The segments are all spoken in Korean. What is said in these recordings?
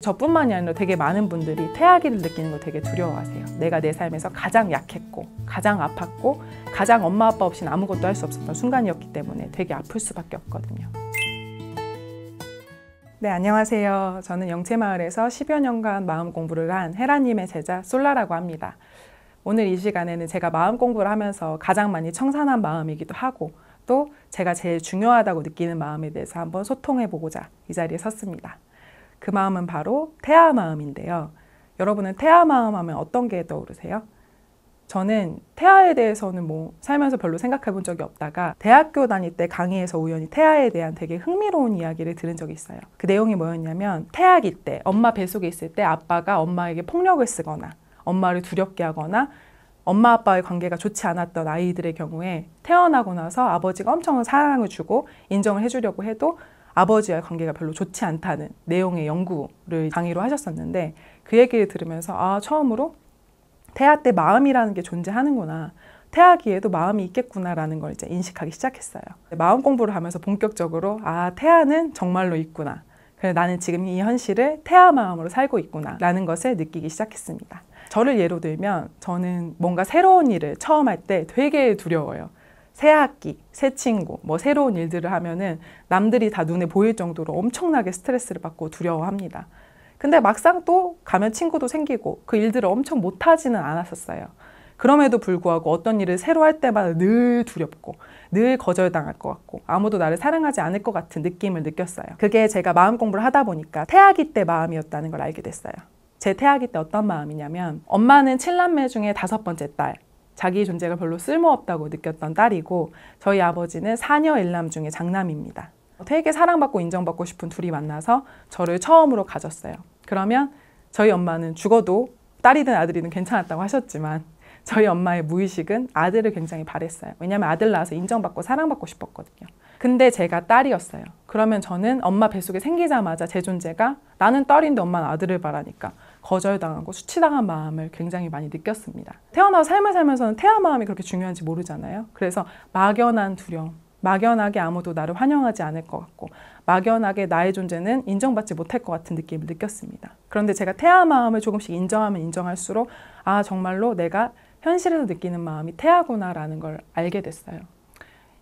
저뿐만이 아니라 되게 많은 분들이 태아기를 느끼는 거 되게 두려워하세요. 내가 내 삶에서 가장 약했고, 가장 아팠고, 가장 엄마 아빠 없이는 아무것도 할 수 없었던 순간이었기 때문에 되게 아플 수밖에 없거든요. 네, 안녕하세요. 저는 영채마을에서 10여 년간 마음 공부를 한 헤라님의 제자 솔라라고 합니다. 오늘 이 시간에는 제가 마음 공부를 하면서 가장 많이 청산한 마음이기도 하고, 또 제가 제일 중요하다고 느끼는 마음에 대해서 한번 소통해 보고자 이 자리에 섰습니다. 그 마음은 바로 태아 마음인데요. 여러분은 태아 마음 하면 어떤 게 떠오르세요? 저는 태아에 대해서는 뭐 살면서 별로 생각해 본 적이 없다가 대학교 다닐 때 강의에서 우연히 태아에 대한 되게 흥미로운 이야기를 들은 적이 있어요. 그 내용이 뭐였냐면 태아기 때 엄마 뱃속에 있을 때 아빠가 엄마에게 폭력을 쓰거나 엄마를 두렵게 하거나 엄마 아빠의 관계가 좋지 않았던 아이들의 경우에 태어나고 나서 아버지가 엄청 사랑을 주고 인정을 해주려고 해도 아버지와의 관계가 별로 좋지 않다는 내용의 연구를 강의로 하셨었는데 그 얘기를 들으면서 아 처음으로 태아 때 마음이라는 게 존재하는구나 태아기에도 마음이 있겠구나라는 걸 이제 인식하기 시작했어요. 마음 공부를 하면서 본격적으로 아 태아는 정말로 있구나. 그래 나는 지금 이 현실을 태아 마음으로 살고 있구나라는 것을 느끼기 시작했습니다. 저를 예로 들면 저는 뭔가 새로운 일을 처음 할 때 되게 두려워요. 새 학기, 새 친구, 뭐 새로운 일들을 하면은 남들이 다 눈에 보일 정도로 엄청나게 스트레스를 받고 두려워합니다. 근데 막상 또 가면 친구도 생기고 그 일들을 엄청 못하지는 않았었어요. 그럼에도 불구하고 어떤 일을 새로 할 때마다 늘 두렵고 늘 거절당할 것 같고 아무도 나를 사랑하지 않을 것 같은 느낌을 느꼈어요. 그게 제가 마음 공부를 하다 보니까 태아기 때 마음이었다는 걸 알게 됐어요. 제 태아기 때 어떤 마음이냐면 엄마는 칠남매 중에 다섯 번째 딸, 자기 존재가 별로 쓸모없다고 느꼈던 딸이고 저희 아버지는 사녀 일남 중에 장남입니다. 되게 사랑받고 인정받고 싶은 둘이 만나서 저를 처음으로 가졌어요. 그러면 저희 엄마는 죽어도 딸이든 아들이든 괜찮았다고 하셨지만 저희 엄마의 무의식은 아들을 굉장히 바랬어요. 왜냐하면 아들 낳아서 인정받고 사랑받고 싶었거든요. 근데 제가 딸이었어요. 그러면 저는 엄마 뱃속에 생기자마자 제 존재가 나는 딸인데 엄마는 아들을 바라니까 거절당하고 수치당한 마음을 굉장히 많이 느꼈습니다. 태어나 삶을 살면서는 태아 마음이 그렇게 중요한지 모르잖아요. 그래서 막연한 두려움, 막연하게 아무도 나를 환영하지 않을 것 같고 막연하게 나의 존재는 인정받지 못할 것 같은 느낌을 느꼈습니다. 그런데 제가 태아 마음을 조금씩 인정하면 인정할수록 아 정말로 내가 현실에서 느끼는 마음이 태아구나라는 걸 알게 됐어요.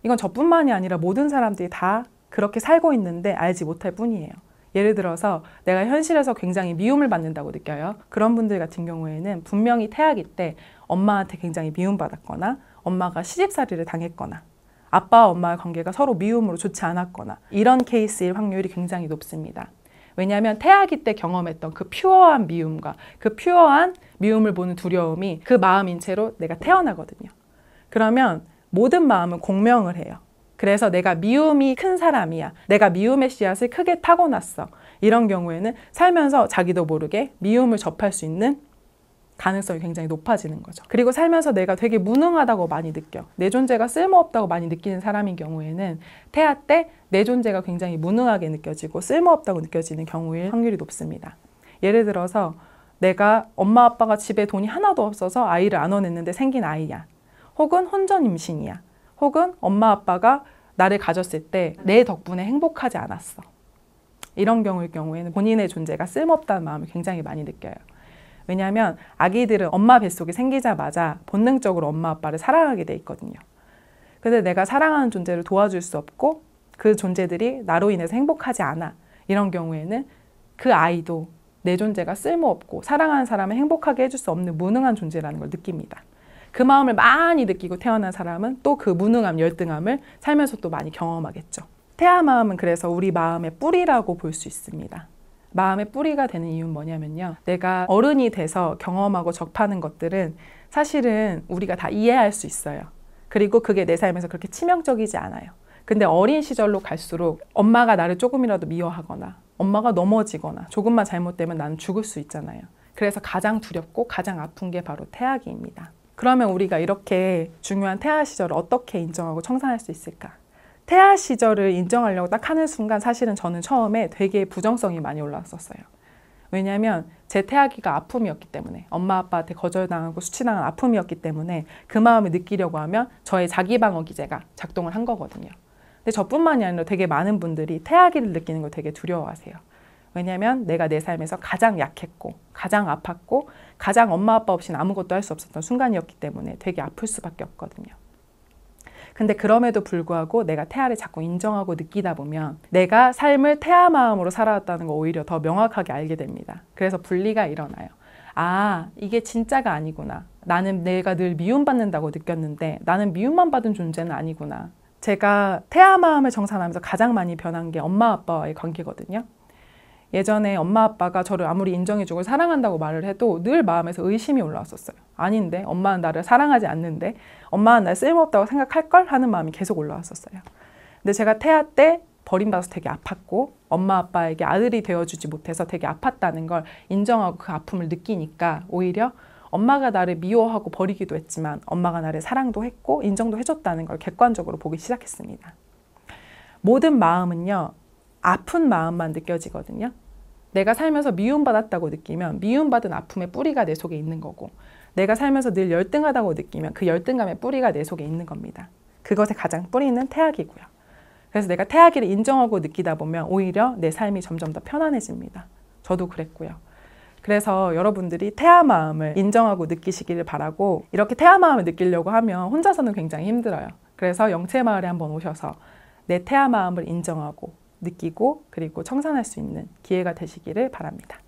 이건 저뿐만이 아니라 모든 사람들이 다 그렇게 살고 있는데 알지 못할 뿐이에요. 예를 들어서 내가 현실에서 굉장히 미움을 받는다고 느껴요. 그런 분들 같은 경우에는 분명히 태아기 때 엄마한테 굉장히 미움받았거나 엄마가 시집살이를 당했거나 아빠와 엄마의 관계가 서로 미움으로 좋지 않았거나 이런 케이스일 확률이 굉장히 높습니다. 왜냐하면 태아기 때 경험했던 그 퓨어한 미움과 그 퓨어한 미움을 보는 두려움이 그 마음인 채로 내가 태어나거든요. 그러면 모든 마음은 공명을 해요. 그래서 내가 미움이 큰 사람이야. 내가 미움의 씨앗을 크게 타고났어. 이런 경우에는 살면서 자기도 모르게 미움을 접할 수 있는 가능성이 굉장히 높아지는 거죠. 그리고 살면서 내가 되게 무능하다고 많이 느껴. 내 존재가 쓸모없다고 많이 느끼는 사람인 경우에는 태아 때 내 존재가 굉장히 무능하게 느껴지고 쓸모없다고 느껴지는 경우일 확률이 높습니다. 예를 들어서 내가 엄마 아빠가 집에 돈이 하나도 없어서 아이를 안 원했는데 생긴 아이야. 혹은 혼전 임신이야. 혹은 엄마 아빠가 나를 가졌을 때 내 덕분에 행복하지 않았어. 이런 경우일 경우에는 본인의 존재가 쓸모없다는 마음을 굉장히 많이 느껴요. 왜냐하면 아기들은 엄마 뱃속에 생기자마자 본능적으로 엄마 아빠를 사랑하게 돼 있거든요. 근데 내가 사랑하는 존재를 도와줄 수 없고 그 존재들이 나로 인해서 행복하지 않아. 이런 경우에는 그 아이도 내 존재가 쓸모없고 사랑하는 사람을 행복하게 해줄 수 없는 무능한 존재라는 걸 느낍니다. 그 마음을 많이 느끼고 태어난 사람은 또 그 무능함, 열등함을 살면서 또 많이 경험하겠죠. 태아 마음은 그래서 우리 마음의 뿌리라고 볼 수 있습니다. 마음의 뿌리가 되는 이유는 뭐냐면요. 내가 어른이 돼서 경험하고 접하는 것들은 사실은 우리가 다 이해할 수 있어요. 그리고 그게 내 삶에서 그렇게 치명적이지 않아요. 근데 어린 시절로 갈수록 엄마가 나를 조금이라도 미워하거나 엄마가 넘어지거나 조금만 잘못되면 나는 죽을 수 있잖아요. 그래서 가장 두렵고 가장 아픈 게 바로 태아기입니다. 그러면 우리가 이렇게 중요한 태아 시절을 어떻게 인정하고 청산할 수 있을까? 태아 시절을 인정하려고 딱 하는 순간 사실은 저는 처음에 되게 부정성이 많이 올라왔었어요. 왜냐하면 제 태아기가 아픔이었기 때문에 엄마 아빠한테 거절당하고 수치당한 아픔이었기 때문에 그 마음을 느끼려고 하면 저의 자기방어 기제가 작동을 한 거거든요. 근데 저뿐만이 아니라 되게 많은 분들이 태아기를 느끼는 걸 되게 두려워하세요. 왜냐하면 내가 내 삶에서 가장 약했고 가장 아팠고 가장 엄마 아빠 없이는 아무것도 할 수 없었던 순간이었기 때문에 되게 아플 수밖에 없거든요. 근데 그럼에도 불구하고 내가 태아를 자꾸 인정하고 느끼다 보면 내가 삶을 태아 마음으로 살아왔다는 거 오히려 더 명확하게 알게 됩니다. 그래서 분리가 일어나요. 아, 이게 진짜가 아니구나. 나는 내가 늘 미움받는다고 느꼈는데 나는 미움만 받은 존재는 아니구나. 제가 태아 마음을 정산하면서 가장 많이 변한 게 엄마 아빠와의 관계거든요. 예전에 엄마 아빠가 저를 아무리 인정해주고 사랑한다고 말을 해도 늘 마음에서 의심이 올라왔었어요. 아닌데 엄마는 나를 사랑하지 않는데 엄마는 날 쓸모없다고 생각할 걸 하는 마음이 계속 올라왔었어요. 근데 제가 태아 때 버림받아서 되게 아팠고 엄마 아빠에게 아들이 되어주지 못해서 되게 아팠다는 걸 인정하고 그 아픔을 느끼니까 오히려 엄마가 나를 미워하고 버리기도 했지만 엄마가 나를 사랑도 했고 인정도 해줬다는 걸 객관적으로 보기 시작했습니다. 모든 마음은요 아픈 마음만 느껴지거든요. 내가 살면서 미움받았다고 느끼면 미움받은 아픔의 뿌리가 내 속에 있는 거고 내가 살면서 늘 열등하다고 느끼면 그 열등감의 뿌리가 내 속에 있는 겁니다. 그것의 가장 뿌리는 태학이고요. 그래서 내가 태학이를 인정하고 느끼다 보면 오히려 내 삶이 점점 더 편안해집니다. 저도 그랬고요. 그래서 여러분들이 태아 마음을 인정하고 느끼시기를 바라고 이렇게 태아 마음을 느끼려고 하면 혼자서는 굉장히 힘들어요. 그래서 영채 마을에 한번 오셔서 내 태아 마음을 인정하고 느끼고 그리고 청산할 수 있는 기회가 되시기를 바랍니다.